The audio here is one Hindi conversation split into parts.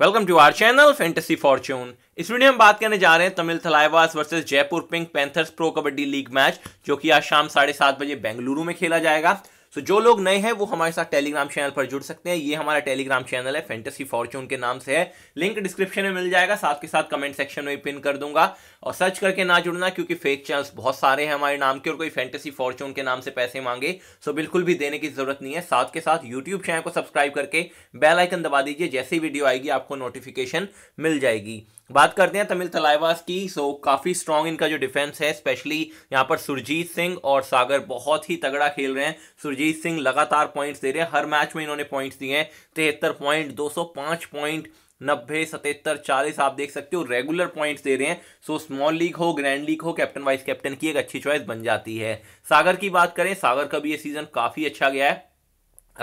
welcome to our channel fantasy fortune इस वीडियो में बात करने जा रहे हैं Tamil Thalaivas versus Jaipur Pink Panthers Pro Kabaddi League match जो कि आज शाम साढ़े सात बजे बेंगलुरु में खेला जाएगा सो जो लोग नए हैं वो हमारे साथ टेलीग्राम चैनल पर जुड़ सकते हैं ये हमारा टेलीग्राम चैनल है फैंटेसी फॉर्चून के नाम से है लिंक डिस्क्रिप्शन में मिल जाएगा साथ के साथ कमेंट सेक्शन में पिन कर दूंगा और सर्च करके ना जुड़ना क्योंकि फेक चैनल्स बहुत सारे हैं हमारे नाम के और कोई फेंटेसी फॉर्चून के नाम से पैसे मांगे सो तो बिल्कुल भी देने की जरूरत नहीं है साथ के साथ यूट्यूब चैनल को सब्सक्राइब करके बेलाइकन दबा दीजिए जैसी वीडियो आएगी आपको नोटिफिकेशन मिल जाएगी बात करते हैं तमिल तलाइवास की सो काफ़ी स्ट्रांग इनका जो डिफेंस है स्पेशली यहाँ पर सुरजीत सिंह और सागर बहुत ही तगड़ा खेल रहे हैं सुरजीत अजीत सिंह लगातार पॉइंट्स दे रहे हैं हर मैच में इन्होंने पॉइंट्स दिए हैं तिहत्तर पॉइंट दो सौ पाँच पॉइंट नब्बे सतहत्तर चालीस आप देख सकते हो रेगुलर पॉइंट्स दे रहे हैं सो स्मॉल लीग हो ग्रैंड लीग हो कैप्टन वाइस कैप्टन की एक अच्छी चॉइस बन जाती है सागर की बात करें सागर का भी ये सीजन काफ़ी अच्छा गया है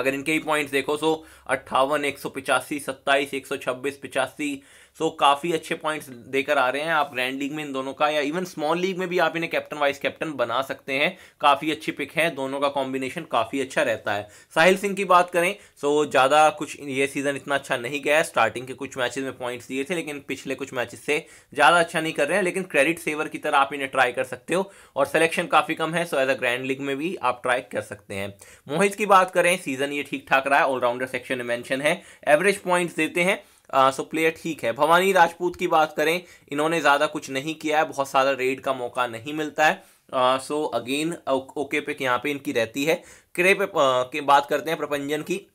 अगर इनके ही पॉइंट्स देखो सो अट्ठावन एक सौ पिचासी सत्ताईस एक सौ छब्बीस पिचासी सो so, काफ़ी अच्छे पॉइंट्स देकर आ रहे हैं आप ग्रैंड लीग में इन दोनों का या इवन स्मॉल लीग में भी आप इन्हें कैप्टन वाइस कैप्टन बना सकते हैं काफ़ी अच्छी पिक है दोनों का कॉम्बिनेशन काफ़ी अच्छा रहता है साहिल सिंह की बात करें सो so, ज़्यादा कुछ ये सीज़न इतना अच्छा नहीं गया है स्टार्टिंग के कुछ मैचेस में पॉइंट्स दिए थे लेकिन पिछले कुछ मैचेस से ज़्यादा अच्छा नहीं कर रहे हैं लेकिन क्रेडिट सेवर की तरह आप इन्हें ट्राई कर सकते हो और सिलेक्शन काफ़ी कम है so as a grand league में भी आप ट्राई कर सकते हैं मोहित की बात करें सीज़न ये ठीक ठाक रहा है ऑलराउंडर सेक्शन में मैंशन है एवरेज पॉइंट्स देते हैं सो प्लेयर ठीक है भवानी राजपूत की बात करें इन्होंने ज़्यादा कुछ नहीं किया है बहुत सारा रेड का मौका नहीं मिलता है सो अगेन ओके पिक यहाँ पे इनकी रहती है क्रे पे आ, के बात करते हैं प्रपंजन की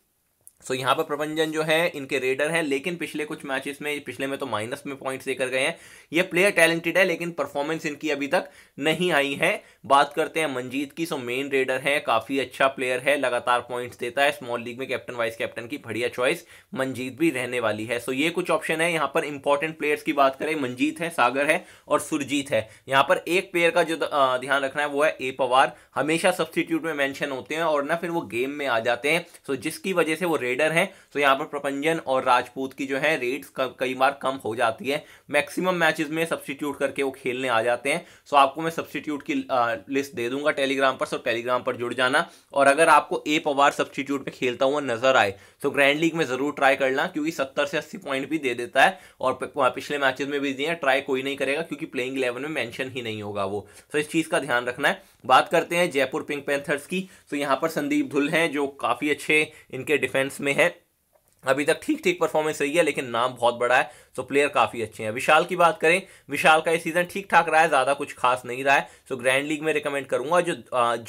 सो so, यहाँ पर प्रबंजन जो है इनके रेडर हैं लेकिन पिछले कुछ मैचेस में पिछले में तो माइनस में पॉइंट्स देकर गए हैं ये प्लेयर टैलेंटेड है लेकिन परफॉर्मेंस इनकी अभी तक नहीं आई है बात करते हैं मंजीत की सो मेन रेडर है काफ़ी अच्छा प्लेयर है लगातार पॉइंट्स देता है स्मॉल लीग में कैप्टन वाइस कैप्टन की बढ़िया चॉइस मंजीत भी रहने वाली है सो so, ये कुछ ऑप्शन है यहाँ पर इंपॉर्टेंट प्लेयर्स की बात करें मंजीत है सागर है और सुरजीत है यहाँ पर एक प्लेयर का जो ध्यान रखना है वो है ए पवार हमेशा सब्सटीट्यूट में मैंशन होते हैं और ना फिर वो गेम में आ जाते हैं सो जिसकी वजह से वो रेडर हैं तो यहाँ पर प्रपंजन और राजपूत की जो है रेट्स कई बार कम हो जाती है मैक्सिमम मैचेस में सब्सटीट्यूट करके वो खेलने आ जाते हैं सो आपको मैं सब्सटीट्यूट की लिस्ट दे दूंगा टेलीग्राम पर सो टेलीग्राम पर जुड़ जाना और अगर आपको ए पवार सब्सटीट्यूट में खेलता हुआ नजर आए तो ग्रैंड लीग में जरूर ट्राई करना क्योंकि सत्तर से अस्सी पॉइंट भी दे देता है और पिछले मैचेज में भी दिए ट्राई कोई नहीं करेगा क्योंकि प्लेइंग इलेवन में मैंशन ही नहीं होगा वो सो इस चीज़ का ध्यान रखना है बात करते हैं जयपुर पिंक पैंथर्स की तो यहाँ पर संदीप धुल हैं जो काफ़ी अच्छे इनके डिफेंस में है अभी तक ठीक ठीक परफॉर्मेंस रही है लेकिन नाम बहुत बड़ा है सो प्लेयर काफ़ी अच्छे हैं विशाल की बात करें विशाल का ये सीज़न ठीक ठाक रहा है ज़्यादा कुछ खास नहीं रहा है सो ग्रैंड लीग में रिकमेंड करूंगा जो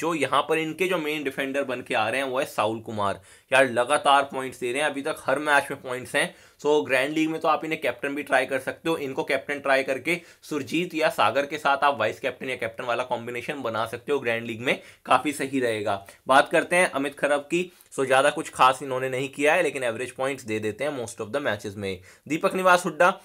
जो यहाँ पर इनके जो मेन डिफेंडर बन के आ रहे हैं वो है साउल कुमार यार लगातार पॉइंट्स दे रहे हैं अभी तक हर मैच में पॉइंट्स हैं सो so, ग्रैंड लीग में तो आप इन्हें कैप्टन भी ट्राई कर सकते हो इनको कैप्टन ट्राई करके सुरजीत या सागर के साथ आप वाइस कैप्टन या कैप्टन वाला कॉम्बिनेशन बना सकते हो ग्रैंड लीग में काफ़ी सही रहेगा बात करते हैं अमित खरब की सो so, ज़्यादा कुछ खास इन्होंने नहीं किया है लेकिन एवरेज पॉइंट्स दे देते हैं मोस्ट ऑफ द मैचेस में दीपक निवास Honda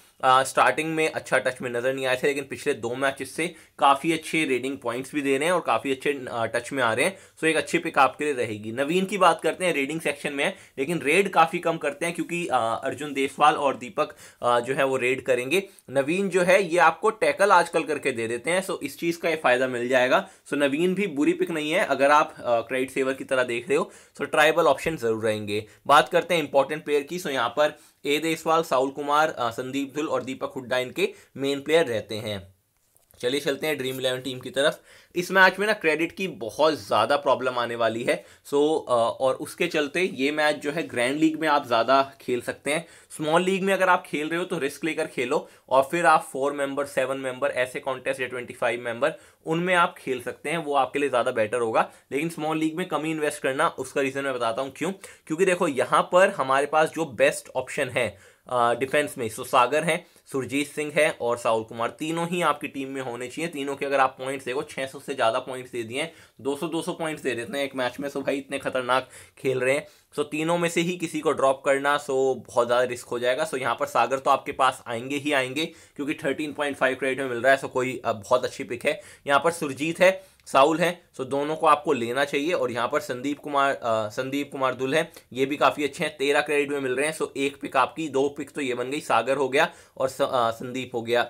स्टार्टिंग में अच्छा टच में नज़र नहीं आए थे लेकिन पिछले दो मैचेस से काफ़ी अच्छे रेडिंग पॉइंट्स भी दे रहे हैं और काफ़ी अच्छे टच में आ रहे हैं सो एक अच्छी पिक आपके लिए रहेगी नवीन की बात करते हैं रेडिंग सेक्शन में लेकिन रेड काफ़ी कम करते हैं क्योंकि अर्जुन देसवाल और दीपक जो है वो रेड करेंगे नवीन जो है ये आपको टैकल आजकल करके दे देते हैं सो इस चीज़ का ये फ़ायदा मिल जाएगा सो नवीन भी बुरी पिक नहीं है अगर आप क्रेडिट सेवर की तरह देख रहे हो सो ट्राइबल ऑप्शन ज़रूर रहेंगे बात करते हैं इंपॉर्टेंट प्लेयर की सो यहाँ पर ए देसवाल साउल कुमार संदीप धुल और दीपक हुड्डा इनके मेन प्लेयर रहते हैं चलिए चलते हैं ड्रीम इलेवन टीम की तरफ इस मैच में ना क्रेडिट की बहुत ज़्यादा प्रॉब्लम आने वाली है सो so, और उसके चलते ये मैच जो है ग्रैंड लीग में आप ज़्यादा खेल सकते हैं स्मॉल लीग में अगर आप खेल रहे हो तो रिस्क लेकर खेलो और फिर आप फोर मेंबर सेवन मेंबर ऐसे कॉन्टेस्ट या ट्वेंटी फाइव मेंबर उनमें आप खेल सकते हैं वो आपके लिए ज़्यादा बेटर होगा लेकिन स्मॉल लीग में कमी इन्वेस्ट करना उसका रीज़न मैं बताता हूँ क्यों क्योंकि देखो यहाँ पर हमारे पास जो बेस्ट ऑप्शन है डिफेंस में सो सागर हैं सुरजीत सिंह है और साहुल कुमार तीनों ही आपकी टीम में होने चाहिए तीनों के अगर आप पॉइंट्स देखो सौ उससे ज़्यादा पॉइंट्स दे दिए हैं 200 200 पॉइंट्स दे देते हैं एक मैच में सो भाई इतने खतरनाक खेल रहे हैं सो तीनों में से ही किसी को ड्रॉप करना सो बहुत ज़्यादा रिस्क हो जाएगा सो यहाँ पर सागर तो आपके पास आएंगे ही आएंगे क्योंकि थर्टीन पॉइंट फाइव क्रेडिट में मिल रहा है सो कोई बहुत अच्छी पिक है यहाँ पर सुरजीत है साउल है सो दोनों को आपको लेना चाहिए और यहाँ पर संदीप कुमार आ, संदीप कुमार दुल है ये भी काफ़ी अच्छे हैं तेरह क्रेडिट में मिल रहे हैं सो एक पिक आपकी दो पिक तो ये बन गई सागर हो गया और स, आ, संदीप हो गया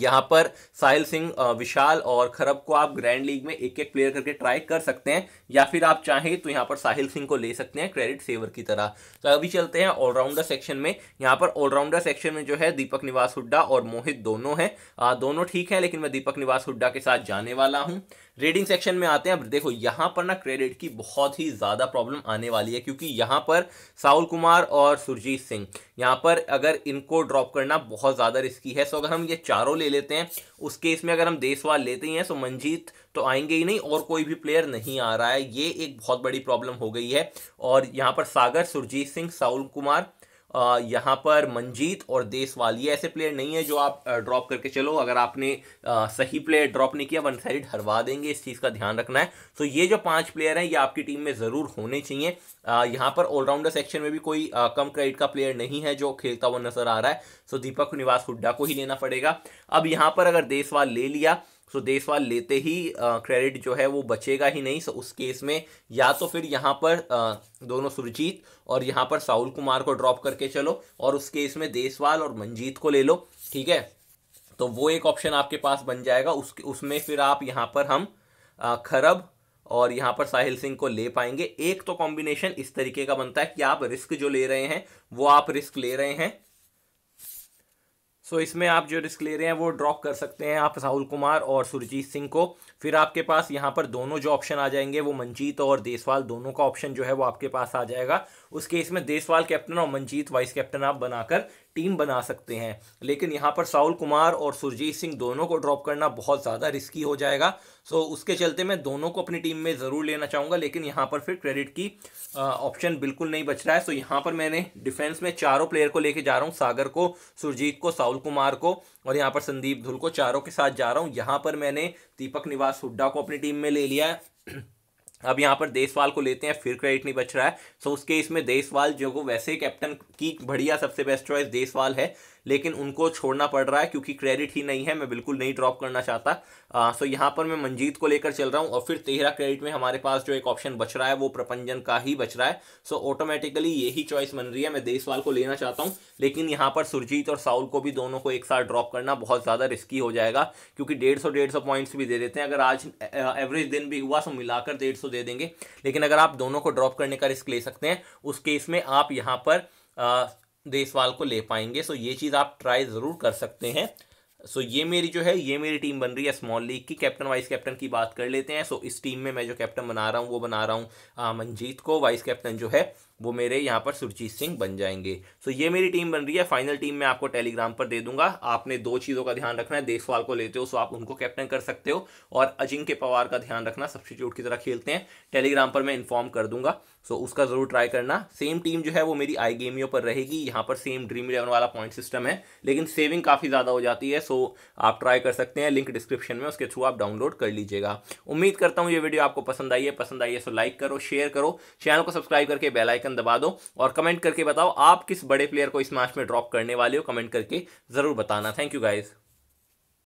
यहाँ पर साहिल सिंह विशाल और खरब को आप ग्रैंड लीग में एक एक प्लेयर करके ट्राई कर सकते हैं या फिर आप चाहें तो यहाँ पर साहिल सिंह को ले सकते हैं क्रेडिट सेवर की तरह तो अभी चलते हैं ऑलराउंडर सेक्शन में यहाँ पर ऑलराउंडर सेक्शन में जो है दीपक निवास हुड्डा और मोहित दोनों हैं दोनों ठीक हैं लेकिन मैं दीपक निवास हुड्डा के साथ जाने वाला हूँ रेडिंग सेक्शन में आते हैं अब देखो यहां पर ना क्रेडिट की बहुत ही ज़्यादा प्रॉब्लम आने वाली है क्योंकि यहां पर साहुल कुमार और सुरजीत सिंह यहां पर अगर इनको ड्रॉप करना बहुत ज़्यादा रिस्की है सो अगर हम ये चारों ले लेते हैं उस केस में अगर हम देशवाल लेते ही हैं सो मंजीत तो आएंगे ही नहीं और कोई भी प्लेयर नहीं आ रहा है ये एक बहुत बड़ी प्रॉब्लम हो गई है और यहाँ पर सागर सुरजीत सिंह साहुल कुमार यहाँ पर मंजीत और देसवाल ये ऐसे प्लेयर नहीं है जो आप ड्रॉप करके चलो अगर आपने सही प्लेयर ड्रॉप नहीं किया वन साइड हरवा देंगे इस चीज़ का ध्यान रखना है सो ये जो पांच प्लेयर हैं ये आपकी टीम में ज़रूर होने चाहिए यहाँ पर ऑलराउंडर सेक्शन में भी कोई कम क्रेडिट का प्लेयर नहीं है जो खेलता हुआ नजर आ रहा है सो दीपक निवास हुड्डा को ही लेना पड़ेगा अब यहाँ पर अगर देसवाल ले लिया सो देशवाल लेते ही क्रेडिट जो है वो बचेगा ही नहीं सो उस केस में या तो फिर यहाँ पर आ, दोनों सुरजीत और यहाँ पर साहुल कुमार को ड्रॉप करके चलो और उस केस में देशवाल और मंजीत को ले लो ठीक है तो वो एक ऑप्शन आपके पास बन जाएगा उस उसमें फिर आप यहाँ पर हम आ, uh, खरब और यहाँ पर साहिल सिंह को ले पाएंगे एक तो कॉम्बिनेशन इस तरीके का बनता है कि आप रिस्क जो ले रहे हैं वो आप रिस्क ले रहे हैं सो so, इसमें आप जो रिस्क ले रहे हैं वो ड्रॉप कर सकते हैं आप राहुल कुमार और सुरजीत सिंह को फिर आपके पास यहाँ पर दोनों जो ऑप्शन आ जाएंगे वो मंजीत और देसवाल दोनों का ऑप्शन जो है वो आपके पास आ जाएगा उस केस में देशवाल कैप्टन और मनजीत वाइस कैप्टन आप बनाकर टीम बना सकते हैं लेकिन यहाँ पर साहुल कुमार और सुरजीत सिंह दोनों को ड्रॉप करना बहुत ज़्यादा रिस्की हो जाएगा सो उसके चलते मैं दोनों को अपनी टीम में ज़रूर लेना चाहूँगा लेकिन यहाँ पर फिर क्रेडिट की ऑप्शन बिल्कुल नहीं बच रहा है सो यहाँ पर मैंने डिफेंस में चारों प्लेयर को लेके जा रहा हूँ सागर को सुरजीत को साहुल कुमार को और यहाँ पर संदीप धुल को चारों के साथ जा रहा हूँ यहाँ पर मैंने दीपक निवास हुड्डा को अपनी टीम में ले लिया है अब यहाँ पर देशवाल को लेते हैं फिर क्रेडिट नहीं बच रहा है सो उसके इसमें देशवाल जो को वैसे कैप्टन की बढ़िया सबसे बेस्ट चॉइस देशवाल है लेकिन उनको छोड़ना पड़ रहा है क्योंकि क्रेडिट ही नहीं है मैं बिल्कुल नहीं ड्रॉप करना चाहता सो यहाँ पर मैं मंजीत को लेकर चल रहा हूँ और फिर तेरह क्रेडिट में हमारे पास जो एक ऑप्शन बच रहा है वो प्रपंजन का ही बच रहा है सो ऑटोमेटिकली यही चॉइस बन रही है मैं देशवाल को लेना चाहता हूँ लेकिन यहाँ पर सुरजीत और साउल को भी दोनों को एक साथ ड्रॉप करना बहुत ज़्यादा रिस्की हो जाएगा क्योंकि डेढ़ सौ डेढ़ सौ पॉइंट्स भी दे देते हैं अगर आज एवरेज दिन भी हुआ सो मिलाकर डेढ़ सौ दे देंगे लेकिन अगर आप दोनों को ड्रॉप करने का रिस्क ले सकते हैं उस केस में आप यहाँ पर देशवाल को ले पाएंगे सो ये चीज़ आप ट्राई ज़रूर कर सकते हैं सो ये मेरी जो है ये मेरी टीम बन रही है स्मॉल लीग की कैप्टन वाइस कैप्टन की बात कर लेते हैं सो इस टीम में मैं जो कैप्टन बना रहा हूँ वो बना रहा हूँ मनजीत को वाइस कैप्टन जो है वो मेरे यहाँ पर सुरजीत सिंह बन जाएंगे सो so, ये मेरी टीम बन रही है फाइनल टीम मैं आपको टेलीग्राम पर दे दूंगा आपने दो चीज़ों का ध्यान रखना है देशवाल को लेते हो सो आप उनको कैप्टन कर सकते हो और अजिंक्य पवार का ध्यान रखना सब्सिट्यूट की तरह खेलते हैं टेलीग्राम पर मैं इन्फॉर्म कर दूंगा सो so, उसका ज़रूर ट्राई करना सेम टीम जो है वो मेरी आई गेमियों पर रहेगी यहाँ पर सेम ड्रीम इलेवन वाला पॉइंट सिस्टम है लेकिन सेविंग काफ़ी ज़्यादा हो जाती है सो so, आप ट्राई कर सकते हैं लिंक डिस्क्रिप्शन में उसके थ्रू आप डाउनलोड कर लीजिएगा उम्मीद करता हूँ ये वीडियो आपको पसंद आई है पसंद आई है सो लाइक करो शेयर करो चैनल को सब्सक्राइब करके बेलाइक आइकन दबा दो और कमेंट करके बताओ आप किस बड़े प्लेयर को इस मैच में ड्रॉप करने वाले हो कमेंट करके ज़रूर बताना थैंक यू गाइज़